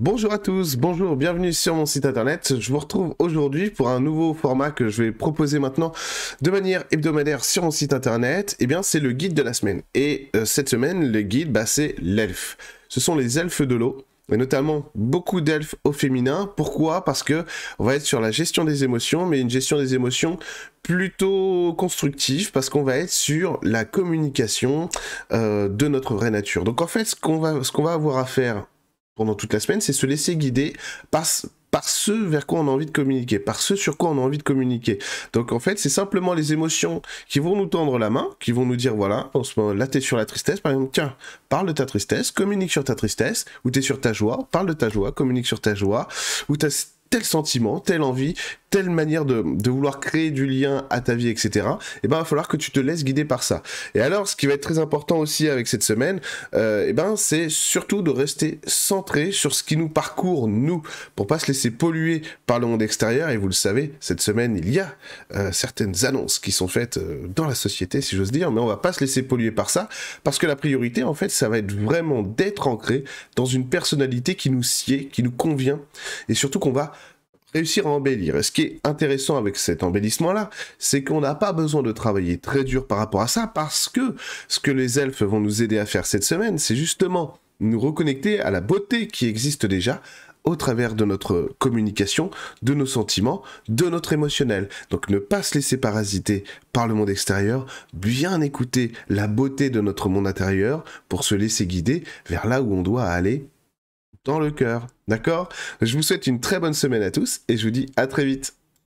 Bonjour à tous, bonjour, bienvenue sur mon site internet. Je vous retrouve aujourd'hui pour un nouveau format que je vais proposer maintenant de manière hebdomadaire sur mon site internet. Et eh bien, c'est le guide de la semaine. Et euh, cette semaine, le guide, bah, c'est l'elfe. Ce sont les elfes de l'eau et notamment beaucoup d'elfes au féminin. Pourquoi Parce que on va être sur la gestion des émotions, mais une gestion des émotions plutôt constructive, parce qu'on va être sur la communication euh, de notre vraie nature. Donc en fait, ce qu'on va, ce qu'on va avoir à faire pendant toute la semaine, c'est se laisser guider par, par ce vers quoi on a envie de communiquer, par ce sur quoi on a envie de communiquer. Donc en fait, c'est simplement les émotions qui vont nous tendre la main, qui vont nous dire voilà, en ce moment là t'es sur la tristesse, par exemple, tiens, parle de ta tristesse, communique sur ta tristesse, ou t'es sur ta joie, parle de ta joie, communique sur ta joie, ou t'as tel sentiment, telle envie, telle manière de, de, vouloir créer du lien à ta vie, etc., et eh ben, il va falloir que tu te laisses guider par ça. Et alors, ce qui va être très important aussi avec cette semaine, euh, et eh ben, c'est surtout de rester centré sur ce qui nous parcourt, nous, pour pas se laisser polluer par le monde extérieur. Et vous le savez, cette semaine, il y a euh, certaines annonces qui sont faites euh, dans la société, si j'ose dire, mais on va pas se laisser polluer par ça, parce que la priorité, en fait, ça va être vraiment d'être ancré dans une personnalité qui nous sied, qui nous convient, et surtout qu'on va réussir à embellir. Et ce qui est intéressant avec cet embellissement-là, c'est qu'on n'a pas besoin de travailler très dur par rapport à ça, parce que ce que les elfes vont nous aider à faire cette semaine, c'est justement nous reconnecter à la beauté qui existe déjà au travers de notre communication, de nos sentiments, de notre émotionnel. Donc ne pas se laisser parasiter par le monde extérieur, bien écouter la beauté de notre monde intérieur pour se laisser guider vers là où on doit aller dans le cœur. D'accord Je vous souhaite une très bonne semaine à tous et je vous dis à très vite.